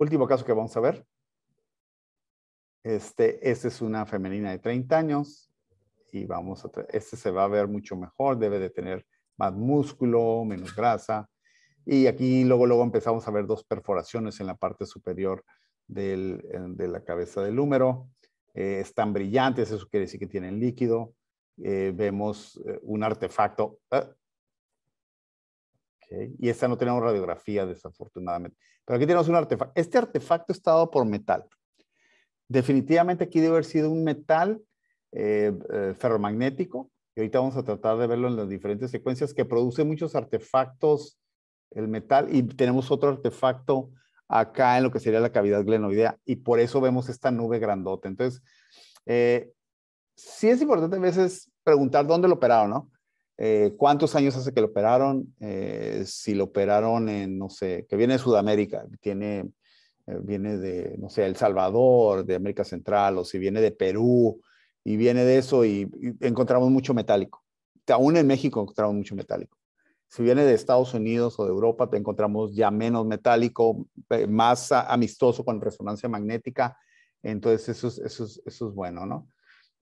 Último caso que vamos a ver. Este, esta es una femenina de 30 años y vamos a, este se va a ver mucho mejor, debe de tener más músculo, menos grasa. Y aquí luego, luego empezamos a ver dos perforaciones en la parte superior eh, de la cabeza del húmero. Eh, están brillantes, eso quiere decir que tienen líquido. Eh, vemos un artefacto, ah, y esta no tenemos radiografía, desafortunadamente. Pero aquí tenemos un artefacto. Este artefacto está dado por metal. Definitivamente aquí debe haber sido un metal eh, eh, ferromagnético. Y ahorita vamos a tratar de verlo en las diferentes secuencias que produce muchos artefactos el metal. Y tenemos otro artefacto acá en lo que sería la cavidad glenoidea. Y por eso vemos esta nube grandota. Entonces, eh, sí es importante a veces preguntar dónde lo operaron, ¿no? Eh, cuántos años hace que lo operaron, eh, si lo operaron en, no sé, que viene de Sudamérica, tiene, eh, viene de, no sé, El Salvador, de América Central, o si viene de Perú, y viene de eso, y, encontramos mucho metálico. Aún en México encontramos mucho metálico. Si viene de Estados Unidos o de Europa, te encontramos ya menos metálico, más amistoso con resonancia magnética. Entonces, eso es, eso es bueno, ¿no?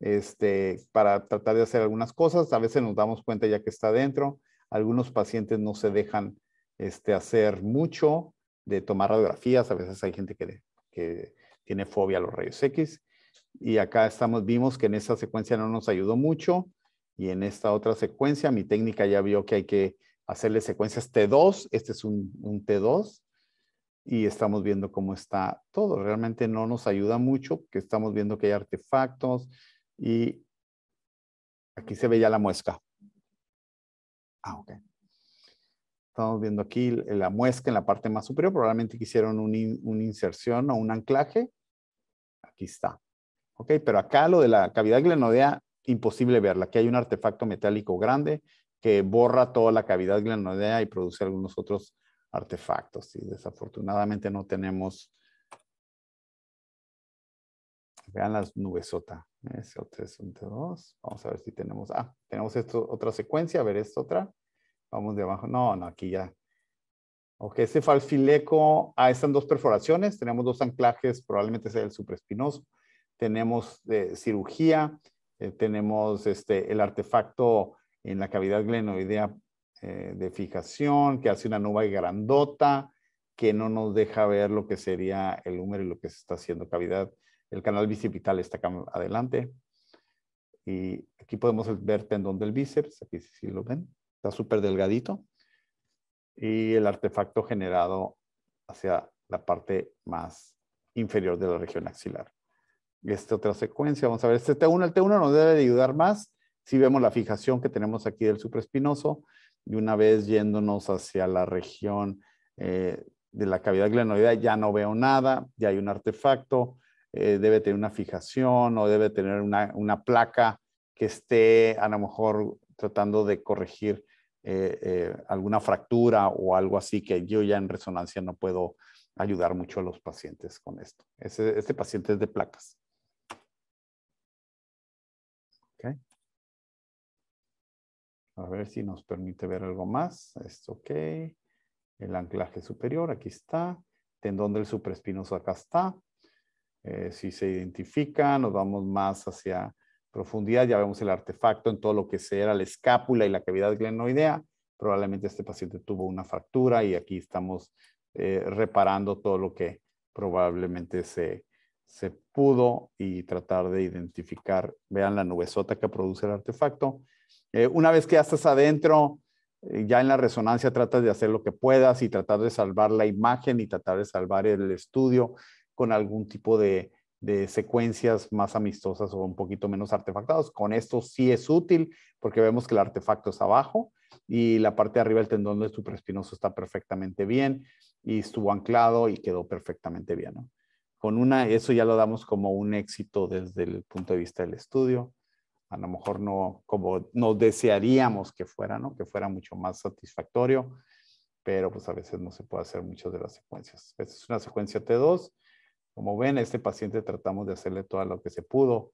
este, para tratar de hacer algunas cosas. A veces nos damos cuenta ya que está dentro. Algunos pacientes no se dejan este, hacer mucho de tomar radiografías. A veces hay gente que, que tiene fobia a los rayos X. Y acá estamos, vimos que en esta secuencia no nos ayudó mucho. Y en esta otra secuencia, mi técnica ya vio que hay que hacerle secuencias T2. Este es un, un T2. Y estamos viendo cómo está todo. Realmente no nos ayuda mucho porque estamos viendo que hay artefactos, y aquí se ve ya la muesca. Ah, ok. Estamos viendo aquí la muesca en la parte más superior. Probablemente quisieron una inserción o un anclaje. Aquí está. Ok, pero acá lo de la cavidad glenodea, imposible verla. Aquí hay un artefacto metálico grande que borra toda la cavidad glenodea y produce algunos otros artefactos. Y desafortunadamente no tenemos... Vean las nubesotas. SO3. Vamos a ver si tenemos. Ah, tenemos esto, otra secuencia. A ver, esta otra. Vamos de abajo. No, no, aquí ya. Ok, este falfileco. Ah, están dos perforaciones. Tenemos dos anclajes. Probablemente sea el supraespinoso. Tenemos eh, cirugía. Eh, tenemos este, el artefacto en la cavidad glenoidea eh, de fijación que hace una nube grandota que no nos deja ver lo que sería el húmero y lo que se está haciendo cavidad el canal bicipital está acá adelante. Y aquí podemos ver tendón del bíceps, aquí sí, lo ven, está súper delgadito. Y el artefacto generado hacia la parte más inferior de la región axilar. Esta otra secuencia, vamos a ver, este T1, el T1 nos debe ayudar más si vemos la fijación que tenemos aquí del supraespinoso y una vez yéndonos hacia la región eh, de la cavidad glenoidea ya no veo nada, ya hay un artefacto, eh, debe tener una fijación o debe tener una, placa que esté a lo mejor tratando de corregir eh, eh, alguna fractura o algo así que yo ya en resonancia no puedo ayudar mucho a los pacientes con esto. Este, paciente es de placas. A ver si nos permite ver algo más. Esto ok. El anclaje superior, aquí está. Tendón del supraespinoso, acá está eh, si se identifica, nos vamos más hacia profundidad, ya vemos el artefacto en todo lo que sea la escápula y la cavidad glenoidea. Probablemente este paciente tuvo una fractura y aquí estamos eh, reparando todo lo que probablemente se, pudo y tratar de identificar, vean la nubesota que produce el artefacto. Eh, una vez que ya estás adentro, ya en la resonancia tratas de hacer lo que puedas y tratar de salvar la imagen y tratar de salvar el estudio con algún tipo de, secuencias más amistosas o un poquito menos artefactados. Con esto sí es útil porque vemos que el artefacto es abajo y la parte de arriba del tendón del supraespinoso está perfectamente bien y estuvo anclado y quedó perfectamente bien. Con una, eso ya lo damos como un éxito desde el punto de vista del estudio. A lo mejor no como nos desearíamos que fuera, ¿no? Que fuera mucho más satisfactorio, pero pues a veces no se puede hacer muchas de las secuencias. Esta es una secuencia T2 como ven, a este paciente tratamos de hacerle todo lo que se pudo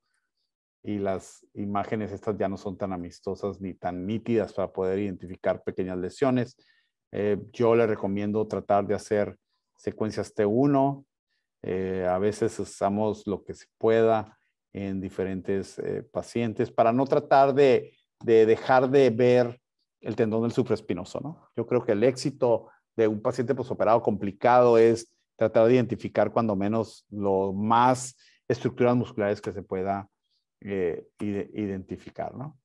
y las imágenes estas ya no son tan amistosas ni tan nítidas para poder identificar pequeñas lesiones. Eh, yo le recomiendo tratar de hacer secuencias T1. Eh, a veces usamos lo que se pueda en diferentes eh, pacientes para no tratar de, dejar de ver el tendón del supraespinoso. ¿no? Yo creo que el éxito de un paciente posoperado pues, complicado es tratar de identificar cuando menos lo más estructuras musculares que se pueda eh, identificar, ¿no?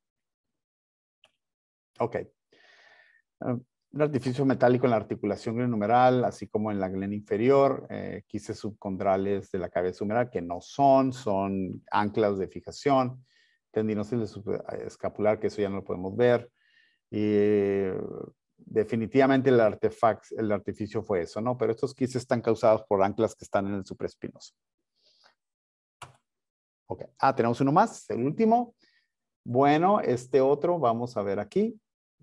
Ok. Ah, un artificio metálico en la articulación glenumeral, así como en la glena inferior, eh, subcondrales de la cabeza humeral, que no son, son anclas de fijación, tendinosis eh, escapular, que eso ya no lo podemos ver, y eh, definitivamente el artefacto, el artificio fue eso, ¿no? Pero estos quistes están causados por anclas que están en el supraespinoso. Ok. Ah, tenemos uno más, el último. Bueno, este otro vamos a ver aquí,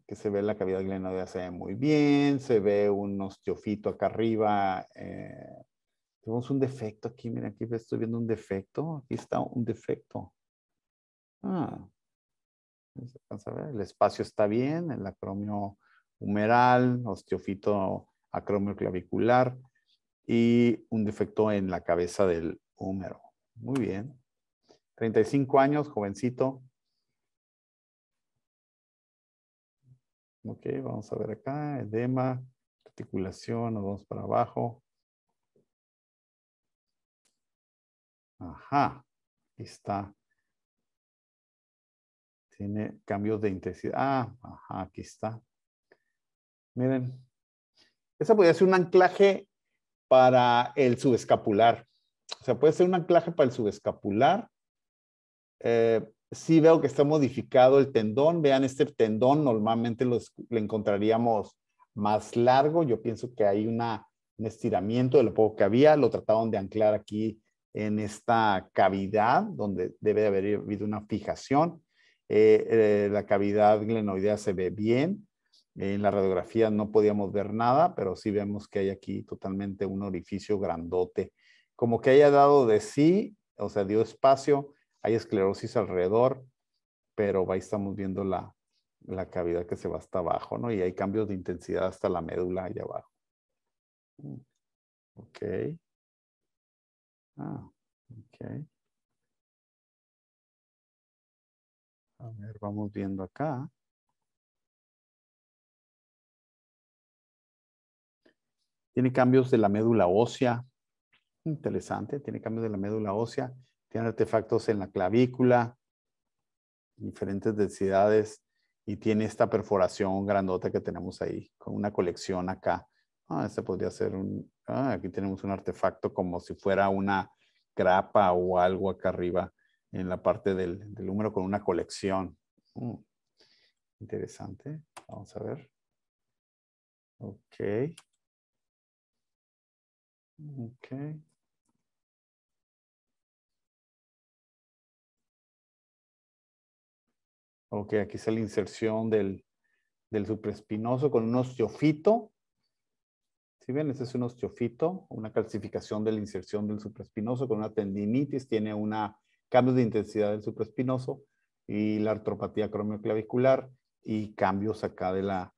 que se ve la cavidad glenoidea, se ve muy bien, se ve un osteofito acá arriba. Eh, tenemos un defecto aquí, mira, aquí estoy viendo un defecto, aquí está un defecto. Ah, ver, el espacio está bien, el acromio humeral, osteofito acromioclavicular y un defecto en la cabeza del húmero. Muy bien. 35 años, jovencito. Ok, vamos a ver acá, edema, articulación, nos vamos para abajo. Ajá, aquí está. Tiene cambios de intensidad. Ah, ajá, aquí está. Miren, ese podría ser un anclaje para el subescapular. O sea, puede ser un anclaje para el subescapular. Eh, sí veo que está modificado el tendón. Vean, este tendón normalmente lo encontraríamos más largo. Yo pienso que hay un estiramiento de lo poco que había. Lo trataron de anclar aquí en esta cavidad, donde debe haber habido una fijación. Eh, eh, la cavidad glenoidea se ve bien. En la radiografía no podíamos ver nada, pero sí vemos que hay aquí totalmente un orificio grandote. Como que haya dado de sí, o sea, dio espacio, hay esclerosis alrededor, pero ahí estamos viendo la, cavidad que se va hasta abajo, ¿no? Y hay cambios de intensidad hasta la médula allá abajo. Mm, ok. Ah, ok. A ver, vamos viendo acá. tiene cambios de la médula ósea, interesante, tiene cambios de la médula ósea, tiene artefactos en la clavícula, diferentes densidades y tiene esta perforación grandota que tenemos ahí, con una colección acá. Ah, este podría ser un, ah, aquí tenemos un artefacto como si fuera una grapa o algo acá arriba en la parte del, del número con una colección. Mm, interesante, vamos a ver. Ok. Okay. Ok, aquí está la inserción del, del supraespinoso con un osteofito. Si ¿Sí ven, este es un osteofito, una calcificación de la inserción del supraespinoso con una tendinitis, tiene una cambios de intensidad del supraespinoso y la artropatía cromioclavicular y cambios acá de la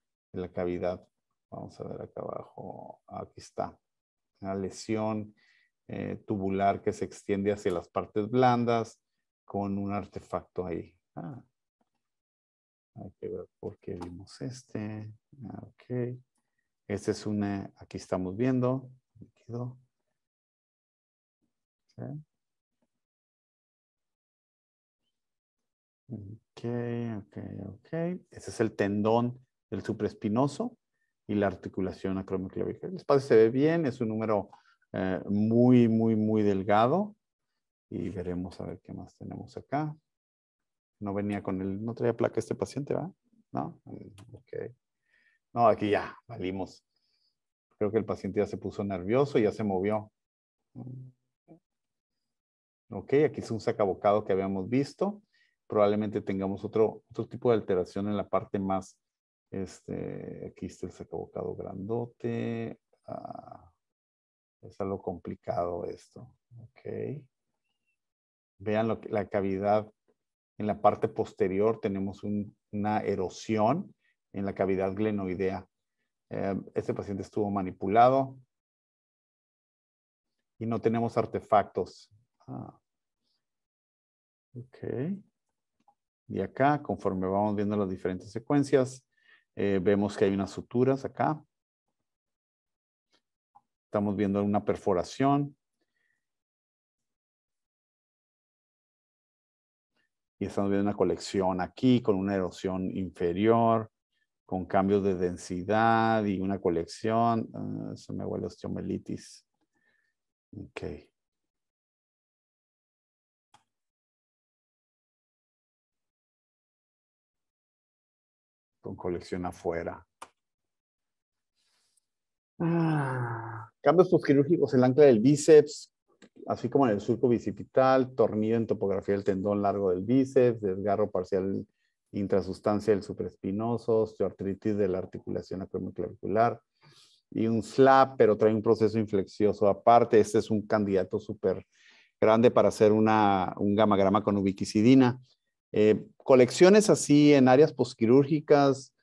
cavidad. Vamos a ver acá abajo, aquí está. Una lesión eh, tubular que se extiende hacia las partes blandas con un artefacto ahí. Ah. hay que ver por qué vimos este. Ah, ok. Este es una, aquí estamos viendo, líquido. ok, ok, ok. ese es el tendón del supraespinoso y la articulación acromioclavicular. El espacio se ve bien, es un número eh, muy, muy, muy delgado. Y veremos a ver qué más tenemos acá. No venía con el, no traía placa este paciente, ¿verdad? No, mm, ok. No, aquí ya, salimos Creo que el paciente ya se puso nervioso y ya se movió. Mm. Ok, aquí es un sacabocado que habíamos visto. Probablemente tengamos otro, otro tipo de alteración en la parte más este, aquí está el sacabocado grandote. Ah, es algo complicado esto. Ok. Vean la cavidad. En la parte posterior tenemos una erosión en la cavidad glenoidea. Eh, este paciente estuvo manipulado y no tenemos artefactos. Ah. Ok. Y acá, conforme vamos viendo las diferentes secuencias, eh, vemos que hay unas suturas acá. Estamos viendo una perforación. Y estamos viendo una colección aquí con una erosión inferior, con cambios de densidad y una colección. Ah, se me huele osteomelitis. Ok. con colección afuera. Ah, cambios postquirúrgicos, el ancla del bíceps, así como en el surco bicipital, tornillo en topografía del tendón largo del bíceps, desgarro parcial intrasustancia del supraespinoso, osteoartritis de la articulación acromioclavicular y un slap, pero trae un proceso inflexioso aparte. Este es un candidato súper grande para hacer un gamagrama con ubiquicidina. Eh, colecciones así en áreas posquirúrgicas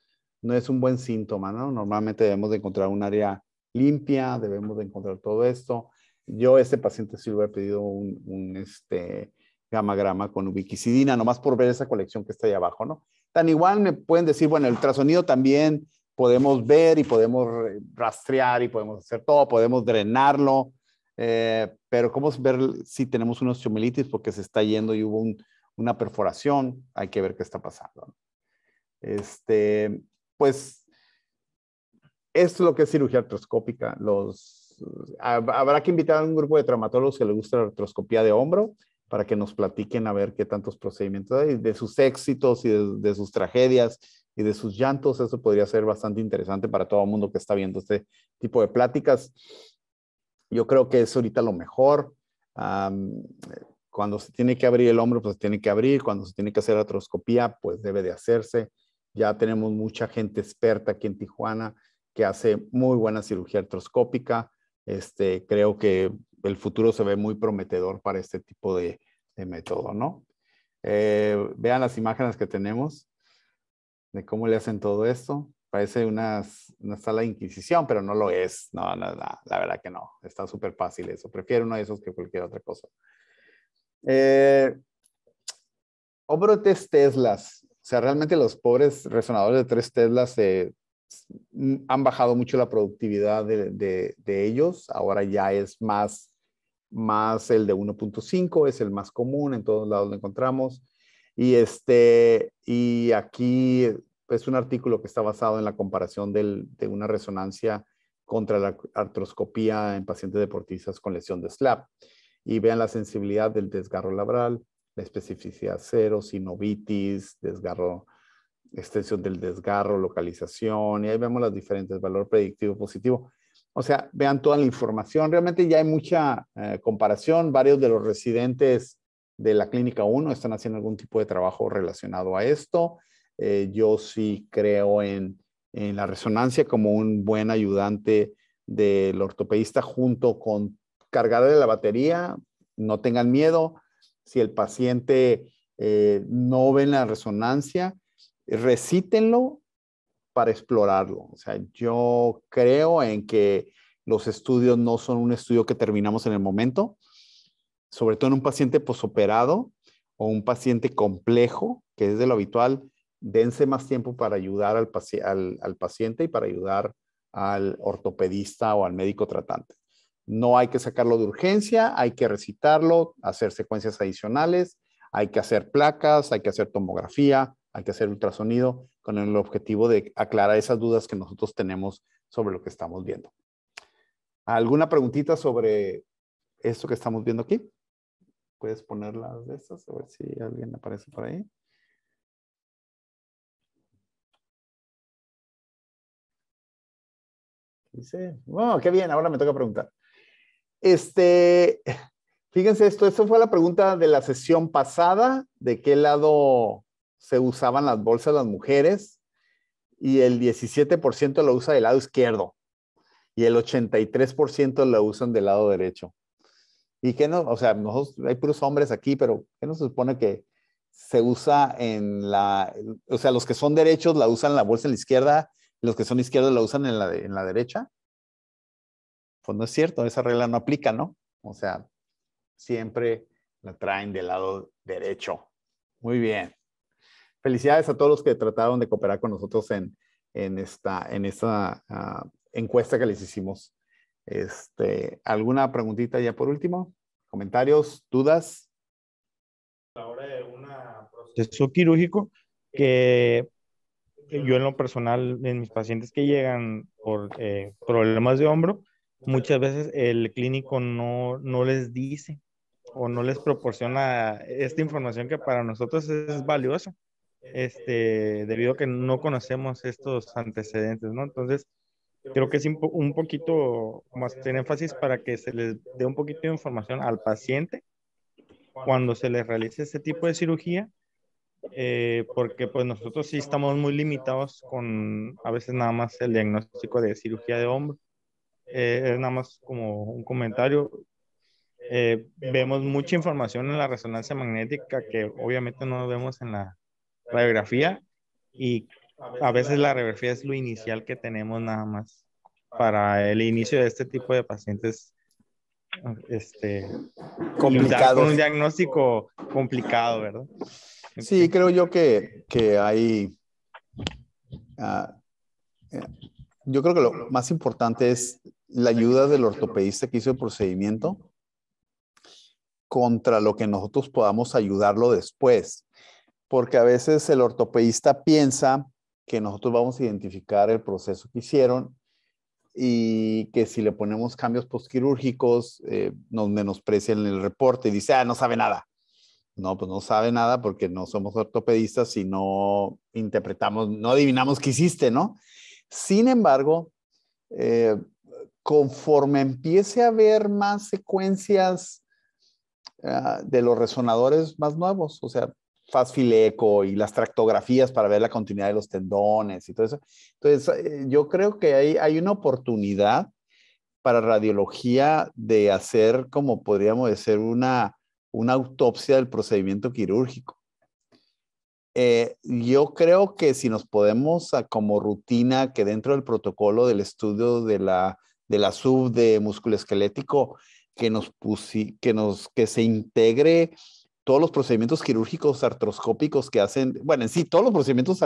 no es un buen síntoma, ¿no? Normalmente debemos de encontrar un área limpia, debemos de encontrar todo esto. Yo a este paciente sí le hubiera pedido un, un este, gamagrama con ubiquicidina, nomás por ver esa colección que está ahí abajo, ¿no? Tan igual me pueden decir, bueno, el ultrasonido también podemos ver y podemos rastrear y podemos hacer todo, podemos drenarlo, eh, pero ¿cómo ver si tenemos una osteomelitis porque se está yendo y hubo un, una perforación, hay que ver qué está pasando. Este, pues, es lo que es cirugía artroscópica. Los, habrá que invitar a un grupo de traumatólogos que les guste la artroscopía de hombro para que nos platiquen a ver qué tantos procedimientos hay, de sus éxitos y de, sus tragedias y de sus llantos. Eso podría ser bastante interesante para todo el mundo que está viendo este tipo de pláticas. Yo creo que es ahorita lo mejor. Cuando se tiene que abrir el hombro, pues se tiene que abrir. Cuando se tiene que hacer atroscopía, pues debe de hacerse. Ya tenemos mucha gente experta aquí en Tijuana que hace muy buena cirugía artroscópica. Este, creo que el futuro se ve muy prometedor para este tipo de, método, ¿no? Eh, vean las imágenes que tenemos de cómo le hacen todo esto. Parece una, una sala de inquisición, pero no lo es. No, no, no la verdad que no. Está súper fácil eso. Prefiero uno de esos que cualquier otra cosa. Eh, obro tres Teslas. O sea, realmente los pobres resonadores de tres Teslas eh, mm, han bajado mucho la productividad de, ellos. Ahora ya es más, el de 1.5, es el más común, en todos lados lo encontramos. Y, este, y aquí es pues, un artículo que está basado en la comparación de una resonancia contra la artroscopía en pacientes deportistas con lesión de SLAP y vean la sensibilidad del desgarro labral, la especificidad cero, sinovitis, desgarro, extensión del desgarro, localización, y ahí vemos las diferentes, valor predictivo positivo. O sea, vean toda la información. Realmente ya hay mucha eh, comparación. Varios de los residentes de la Clínica 1 están haciendo algún tipo de trabajo relacionado a esto. Eh, yo sí creo en, en la resonancia como un buen ayudante del ortopedista junto con cargarle la batería, no tengan miedo. Si el paciente eh, no ve la resonancia, recítenlo para explorarlo. O sea, yo creo en que los estudios no son un estudio que terminamos en el momento, sobre todo en un paciente posoperado o un paciente complejo, que es de lo habitual, dense más tiempo para ayudar al paciente y para ayudar al ortopedista o al médico tratante. No hay que sacarlo de urgencia, hay que recitarlo, hacer secuencias adicionales, hay que hacer placas, hay que hacer tomografía, hay que hacer ultrasonido con el objetivo de aclarar esas dudas que nosotros tenemos sobre lo que estamos viendo. ¿Alguna preguntita sobre esto que estamos viendo aquí? Puedes ponerlas de estas, a ver si alguien aparece por ahí. Dice, oh, qué bien, ahora me toca preguntar. Este, fíjense esto, esto fue la pregunta de la sesión pasada, de qué lado se usaban las bolsas las mujeres, y el 17% lo usa del lado izquierdo, y el 83% lo usan del lado derecho. Y que no, o sea, hay puros hombres aquí, pero ¿qué nos supone que se usa en la, o sea, los que son derechos la usan en la bolsa en la izquierda, los que son izquierdos la usan en la, en la derecha? pues no es cierto, esa regla no aplica, ¿no? O sea, siempre la traen del lado derecho. Muy bien. Felicidades a todos los que trataron de cooperar con nosotros en, esta, en esta ah, encuesta que les hicimos. Este, ¿Alguna preguntita ya por último? ¿Comentarios? ¿Dudas? Ahora de una proceso quirúrgico que yo en lo personal, en mis pacientes que llegan por eh, problemas de hombro, muchas veces el clínico no, les dice o no les proporciona esta información que para nosotros es valiosa, este, debido a que no conocemos estos antecedentes, ¿no? Entonces, creo que es un poquito más tener énfasis para que se les dé un poquito de información al paciente cuando se les realice este tipo de cirugía, eh, porque pues nosotros sí estamos muy limitados con a veces nada más el diagnóstico de cirugía de hombro eh, es nada más como un comentario. Eh, vemos mucha información en la resonancia magnética que obviamente no vemos en la radiografía y a veces la radiografía es lo inicial que tenemos nada más para el inicio de este tipo de pacientes este complicado un diagnóstico complicado, ¿verdad? Sí, creo yo que, que hay ah, eh, yo creo que lo más importante es la ayuda del ortopedista que hizo el procedimiento contra lo que nosotros podamos ayudarlo después. Porque a veces el ortopedista piensa que nosotros vamos a identificar el proceso que hicieron y que si le ponemos cambios postquirúrgicos eh, nos menosprecian el reporte y dice, ah, no sabe nada. No, pues no sabe nada porque no somos ortopedistas y no interpretamos, no adivinamos qué hiciste, ¿no? Sin embargo, eh, conforme empiece a haber más secuencias ah, de los resonadores más nuevos, o sea, fasfileco y las tractografías para ver la continuidad de los tendones y todo eso. Entonces, eh, yo creo que hay, hay una oportunidad para radiología de hacer, como podríamos decir, una, una autopsia del procedimiento quirúrgico. Eh, yo creo que si nos podemos, como rutina, que dentro del protocolo del estudio de la de la sub de músculo esquelético, que nos, que nos que se integre todos los procedimientos quirúrgicos artroscópicos que hacen, bueno, en sí, todos los procedimientos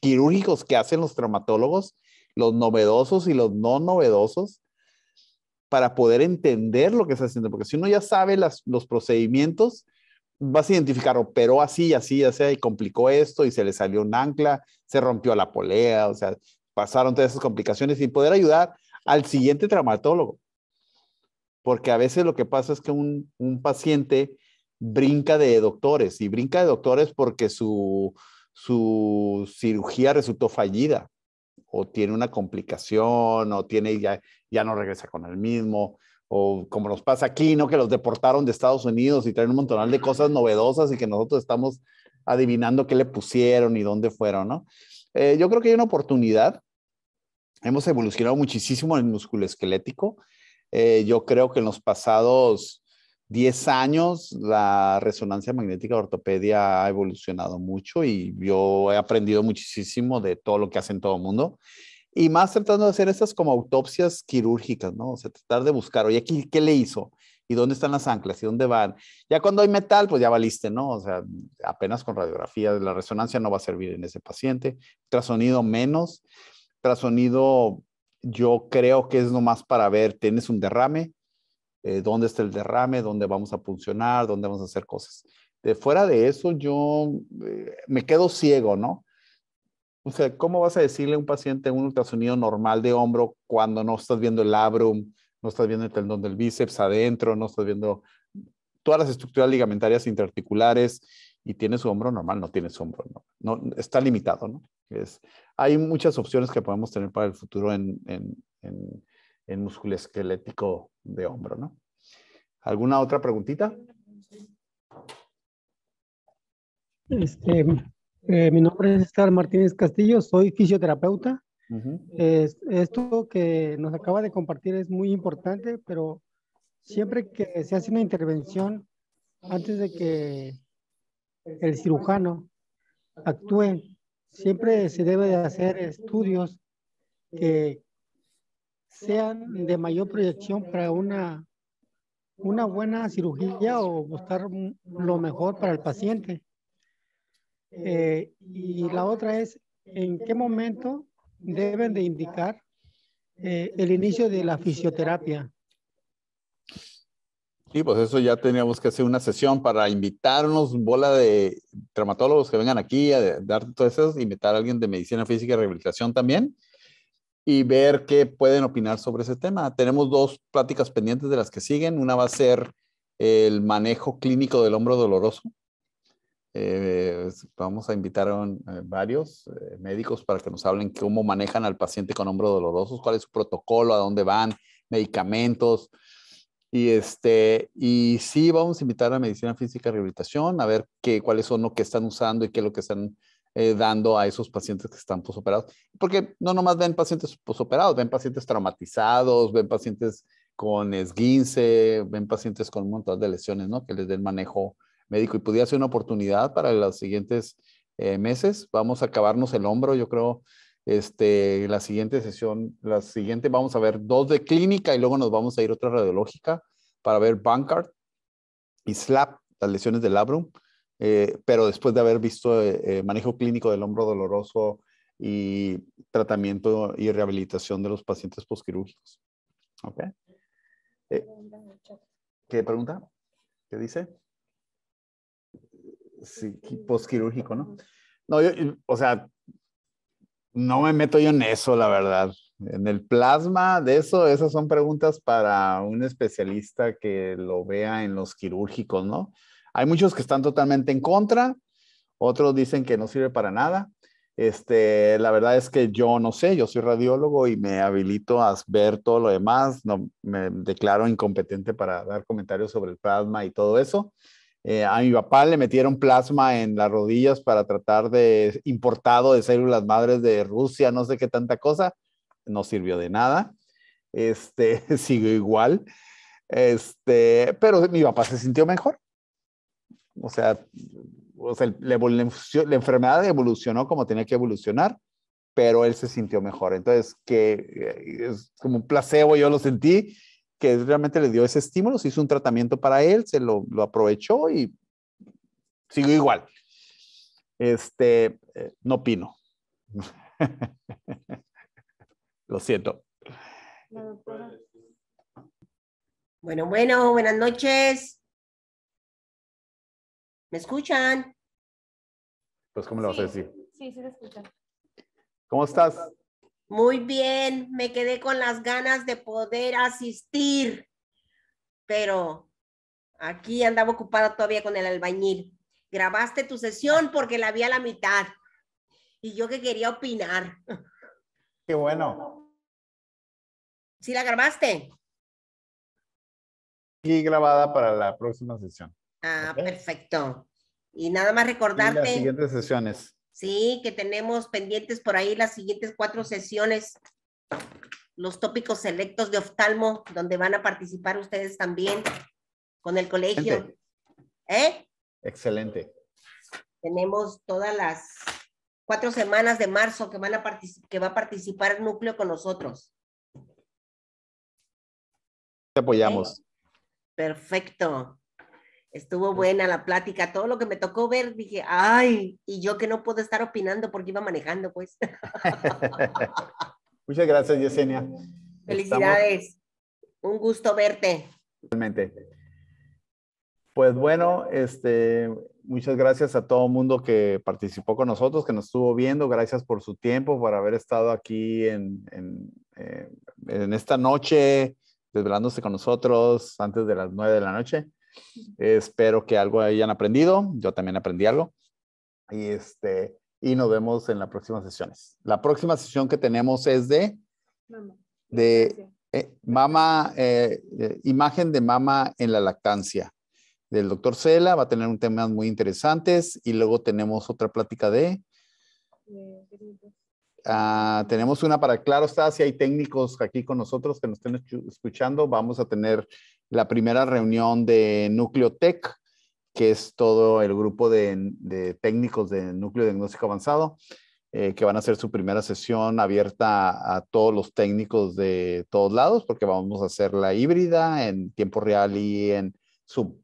quirúrgicos que hacen los traumatólogos, los novedosos y los no novedosos, para poder entender lo que está haciendo, porque si uno ya sabe los procedimientos, vas a identificar, operó oh, así, y así, así, y complicó esto, y se le salió un ancla, se rompió la polea, o sea, pasaron todas esas complicaciones, sin poder ayudar al siguiente traumatólogo. Porque a veces lo que pasa es que un, paciente brinca de doctores y brinca de doctores porque su, cirugía resultó fallida o tiene una complicación o tiene ya, ya no regresa con el mismo o como nos pasa aquí, ¿no? Que los deportaron de Estados Unidos y traen un montón de cosas novedosas y que nosotros estamos adivinando qué le pusieron y dónde fueron, ¿no? Eh, yo creo que hay una oportunidad hemos evolucionado muchísimo en el músculo esquelético. Eh, yo creo que en los pasados 10 años la resonancia magnética de ortopedia ha evolucionado mucho y yo he aprendido muchísimo de todo lo que hace en todo el mundo. Y más tratando de hacer estas como autopsias quirúrgicas, ¿no? O sea, tratar de buscar, oye, ¿qué, le hizo? ¿Y dónde están las anclas? ¿Y dónde van? Ya cuando hay metal, pues ya valiste, ¿no? O sea, apenas con radiografía, la resonancia no va a servir en ese paciente, ultrasonido menos ultrasonido yo creo que es nomás para ver, tienes un derrame, eh, dónde está el derrame, dónde vamos a funcionar, dónde vamos a hacer cosas. De fuera de eso, yo eh, me quedo ciego, ¿no? O sea, ¿cómo vas a decirle a un paciente un ultrasonido normal de hombro cuando no estás viendo el labrum, no estás viendo el tendón del bíceps adentro, no estás viendo todas las estructuras ligamentarias interarticulares y tiene su hombro normal? No tiene su hombro, ¿no? no está limitado, ¿no? hay muchas opciones que podemos tener para el futuro en, en, en, músculo esquelético de hombro, ¿no? ¿Alguna otra preguntita? Este, eh, mi nombre es estar Martínez Castillo, soy fisioterapeuta. esto que nos acaba de compartir es muy importante, pero siempre que se hace una intervención, antes de que el cirujano actúe, siempre se debe de hacer estudios que sean de mayor proyección para una, buena cirugía o buscar lo mejor para el paciente. Eh, y la otra es, ¿en qué momento deben de indicar eh, el inicio de la fisioterapia? Sí, pues eso ya teníamos que hacer una sesión para invitarnos, bola de traumatólogos que vengan aquí a dar todas esas, invitar a alguien de medicina física y rehabilitación también y ver qué pueden opinar sobre ese tema. Tenemos dos pláticas pendientes de las que siguen. Una va a ser el manejo clínico del hombro doloroso. Eh, vamos a invitar a eh, varios eh, médicos para que nos hablen cómo manejan al paciente con hombro doloroso, cuál es su protocolo, a dónde van, medicamentos, y, este, y sí, vamos a invitar a Medicina Física Rehabilitación a ver qué, cuáles son lo que están usando y qué es lo que están eh, dando a esos pacientes que están posoperados. Porque no nomás ven pacientes posoperados, ven pacientes traumatizados, ven pacientes con esguince, ven pacientes con un de lesiones, ¿no? Que les den manejo médico. Y podría ser una oportunidad para los siguientes eh, meses. Vamos a acabarnos el hombro, yo creo, este, la siguiente sesión, la siguiente vamos a ver dos de clínica y luego nos vamos a ir otra radiológica para ver Bankart y SLAP, las lesiones del labrum, eh, pero después de haber visto eh, manejo clínico del hombro doloroso y tratamiento y rehabilitación de los pacientes posquirúrgicos. Eh, ¿Qué pregunta? ¿Qué dice? Sí, posquirúrgico, ¿no? No, o sea, no me meto yo en eso, la verdad. En el plasma, de eso, esas son preguntas para un especialista que lo vea en los quirúrgicos, ¿no? Hay muchos que están totalmente en contra, otros dicen que no sirve para nada. Este, la verdad es que yo no sé, yo soy radiólogo y me habilito a ver todo lo demás, no, me declaro incompetente para dar comentarios sobre el plasma y todo eso. Eh, a mi papá le metieron plasma en las rodillas para tratar de importado de células madres de Rusia, no sé qué tanta cosa. No sirvió de nada. Este, sigo igual. Este, pero mi papá se sintió mejor. O sea, o sea la enfermedad evolucionó como tenía que evolucionar, pero él se sintió mejor. Entonces, que eh, es como un placebo, yo lo sentí que realmente le dio ese estímulo, se hizo un tratamiento para él, se lo, aprovechó y sigue igual. Este, eh, no opino. lo siento. Bueno, bueno, buenas noches. ¿Me escuchan? Pues, ¿cómo lo vas Sí, sí, se escucha. ¿Cómo estás? Muy bien, me quedé con las ganas de poder asistir, pero aquí andaba ocupada todavía con el albañil. Grabaste tu sesión porque la vi a la mitad y yo que quería opinar. Qué bueno. ¿Sí la grabaste? Sí, grabada para la próxima sesión. Ah, perfecto. Y nada más recordarte. las siguientes sesiones. ¿sí? Que tenemos pendientes por ahí las siguientes cuatro sesiones, los tópicos selectos de oftalmo, donde van a participar ustedes también con el colegio. Excelente. ¿Eh? Tenemos todas las cuatro semanas de marzo que, van a que va a participar el núcleo con nosotros. Te apoyamos. ¿Eh? Perfecto. Estuvo buena la plática, todo lo que me tocó ver, dije, ay, y yo que no puedo estar opinando porque iba manejando, pues. Muchas gracias, Yesenia. Felicidades. Un gusto verte. Realmente. Pues bueno, este, muchas gracias a todo el mundo que participó con nosotros, que nos estuvo viendo. Gracias por su tiempo, por haber estado aquí en, en eh, esta noche, desvelándose con nosotros antes de las nueve de la noche. Espero que algo hayan aprendido. Yo también aprendí algo. Y, este, y nos vemos en las próximas sesiones. La próxima sesión que tenemos es de... De eh, mama, eh, eh, imagen de mama en la lactancia. Del doctor Cela va a tener un tema muy interesante y luego tenemos otra plática de... Ah, tenemos una para, claro si hay técnicos aquí con nosotros que nos estén escuchando, vamos a tener la primera reunión de Núcleo Tech, que es todo el grupo de, técnicos de Núcleo Diagnóstico Avanzado, eh, que van a hacer su primera sesión abierta a, todos los técnicos de todos lados, porque vamos a hacer la híbrida en tiempo real y en Zoom.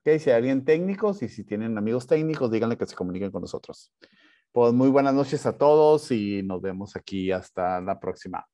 ¿Okay? Si hay alguien técnico, y si tienen amigos técnicos, díganle que se comuniquen con nosotros. Pues muy buenas noches a todos y nos vemos aquí hasta la próxima.